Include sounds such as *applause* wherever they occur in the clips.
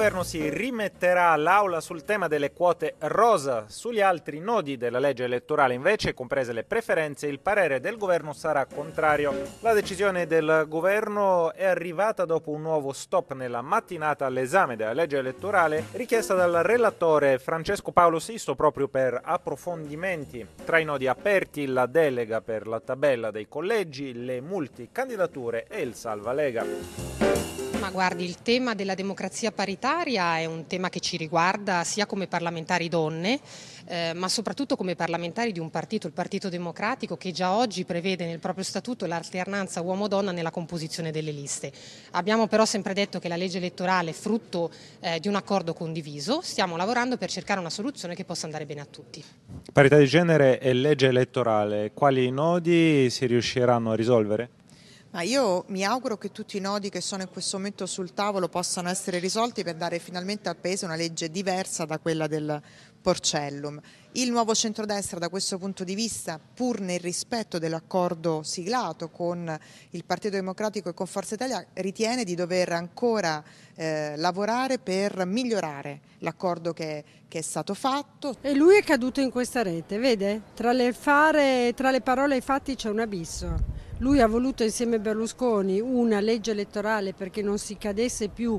governo si rimetterà all'Aula sul tema delle quote rosa. Sugli altri nodi della legge elettorale, invece, comprese le preferenze, il parere del governo sarà contrario. La decisione del governo è arrivata dopo un nuovo stop nella mattinata all'esame della legge elettorale richiesta dal relatore Francesco Paolo Sisto proprio per approfondimenti. Tra i nodi aperti la delega per la tabella dei collegi, le multicandidature e il salvalega. Ma guardi, il tema della democrazia paritaria è un tema che ci riguarda sia come parlamentari donne, eh, ma soprattutto come parlamentari di un partito, il Partito Democratico, che già oggi prevede nel proprio statuto l'alternanza uomo-donna nella composizione delle liste. Abbiamo però sempre detto che la legge elettorale è frutto eh, di un accordo condiviso, stiamo lavorando per cercare una soluzione che possa andare bene a tutti. Parità di genere e legge elettorale, quali nodi si riusciranno a risolvere? Ma io mi auguro che tutti i nodi che sono in questo momento sul tavolo possano essere risolti per dare finalmente al Paese una legge diversa da quella del Porcellum. Il nuovo centrodestra da questo punto di vista, pur nel rispetto dell'accordo siglato con il Partito Democratico e con Forza Italia, ritiene di dover ancora eh, lavorare per migliorare l'accordo che, che, è stato fatto. E lui è caduto in questa rete, vede? Tra le, fare, tra le parole e i fatti c'è un abisso. Lui ha voluto insieme a Berlusconi una legge elettorale perché non si cadesse più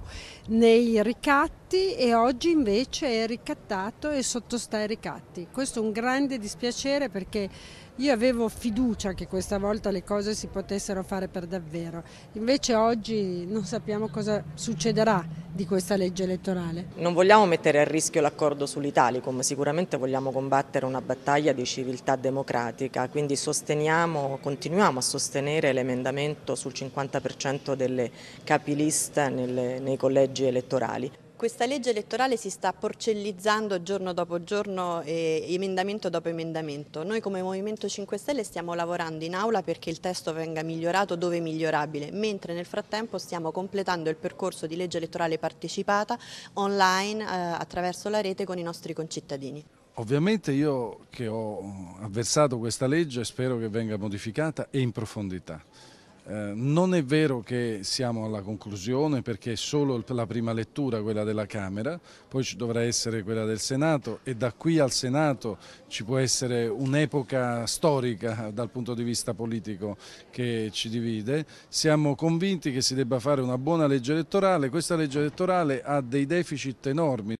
nei ricatti ricatti e oggi invece è ricattato e sottosta ai ricatti. Questo è un grande dispiacere perché io avevo fiducia che questa volta le cose si potessero fare per davvero, invece oggi non sappiamo cosa succederà di questa legge elettorale. Non vogliamo mettere a rischio l'accordo sull'Italicum, sicuramente vogliamo combattere una battaglia di civiltà democratica, quindi sosteniamo, continuiamo a sostenere l'emendamento sul 50% delle capiliste nei collegi elettorali questa legge elettorale si sta porcellizzando giorno dopo giorno, e emendamento dopo emendamento. Noi come Movimento 5 Stelle stiamo lavorando in aula perché il testo venga migliorato dove migliorabile, mentre nel frattempo stiamo completando il percorso di legge elettorale partecipata online eh, attraverso la rete con i nostri concittadini. Ovviamente io che ho avversato questa legge spero che venga modificata e in profondità. Ehm, non è vero che siamo alla conclusione perché è solo la prima lettura, quella della Camera, poi ci dovrà essere quella del Senato e da qui al Senato ci può essere un'epoca storica *laughs* dal punto di vista politico che ci divide. Siamo convinti che si debba fare una buona legge elettorale, questa legge elettorale ha dei deficit enormi.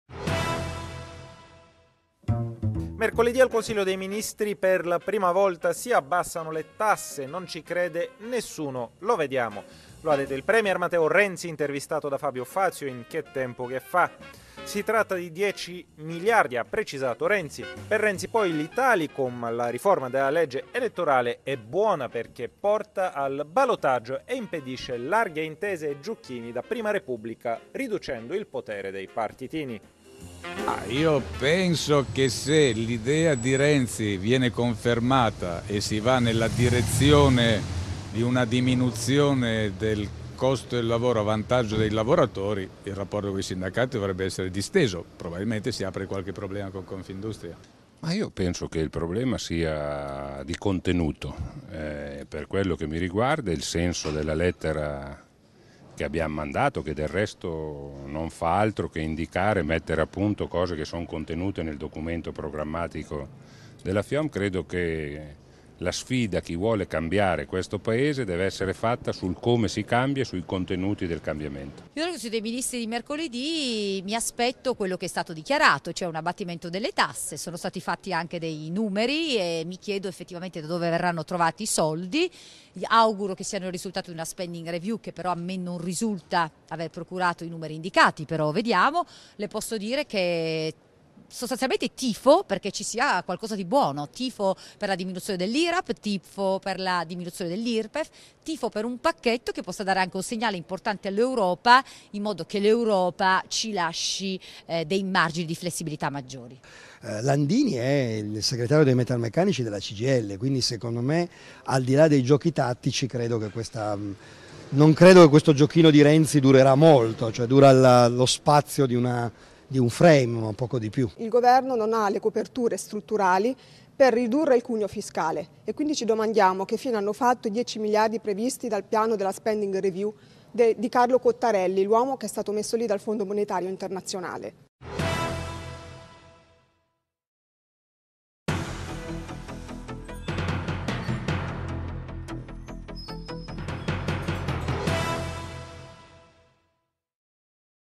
Mercoledì al Consiglio dei Ministri per la prima volta si abbassano le tasse, non ci crede nessuno, lo vediamo. Lo ha detto il Premier Matteo Renzi, intervistato da Fabio Fazio in Che tempo che fa. Si tratta di 10 miliardi, ha precisato Renzi. Per Renzi poi l'Italicum, la riforma della legge elettorale è buona perché porta al balotaggio e impedisce larghe intese e giucchini da Prima Repubblica, riducendo il potere dei partitini. Ah, io penso che se l'idea di Renzi viene confermata e si va nella direzione di una diminuzione del costo del lavoro a vantaggio dei lavoratori, il rapporto con i sindacati dovrebbe essere disteso, probabilmente si apre qualche problema con Confindustria. Ma io penso che il problema sia di contenuto, eh, per quello che mi riguarda il senso della lettera che abbiamo mandato, che del resto non fa altro che indicare, mettere a punto cose che sono contenute nel documento programmatico della FIOM, credo che la sfida chi vuole cambiare questo Paese deve essere fatta sul come si cambia e sui contenuti del cambiamento. Io credo che sui dei ministri di mercoledì mi aspetto quello che è stato dichiarato, cioè un abbattimento delle tasse, sono stati fatti anche dei numeri e mi chiedo effettivamente da dove verranno trovati i soldi. Auguro che siano il risultato di una spending review che però a me non risulta aver procurato i numeri indicati, però vediamo. Le posso dire che sostanzialmente tifo perché ci sia qualcosa di buono, tifo per la diminuzione dell'IRAP, tifo per la diminuzione dell'IRPEF, tifo per un pacchetto che possa dare anche un segnale importante all'Europa in modo che l'Europa ci lasci eh, dei margini di flessibilità maggiori. Eh, Landini è il segretario dei metalmeccanici della CGL, quindi secondo me al di là dei giochi tattici credo che questa non credo che questo giochino di Renzi durerà molto, cioè dura la, lo spazio di una di un frame, ma poco di più. Il governo non ha le coperture strutturali per ridurre il cuneo fiscale e quindi ci domandiamo che fine hanno fatto i 10 miliardi previsti dal piano della spending review di Carlo Cottarelli, l'uomo che è stato messo lì dal Fondo Monetario Internazionale.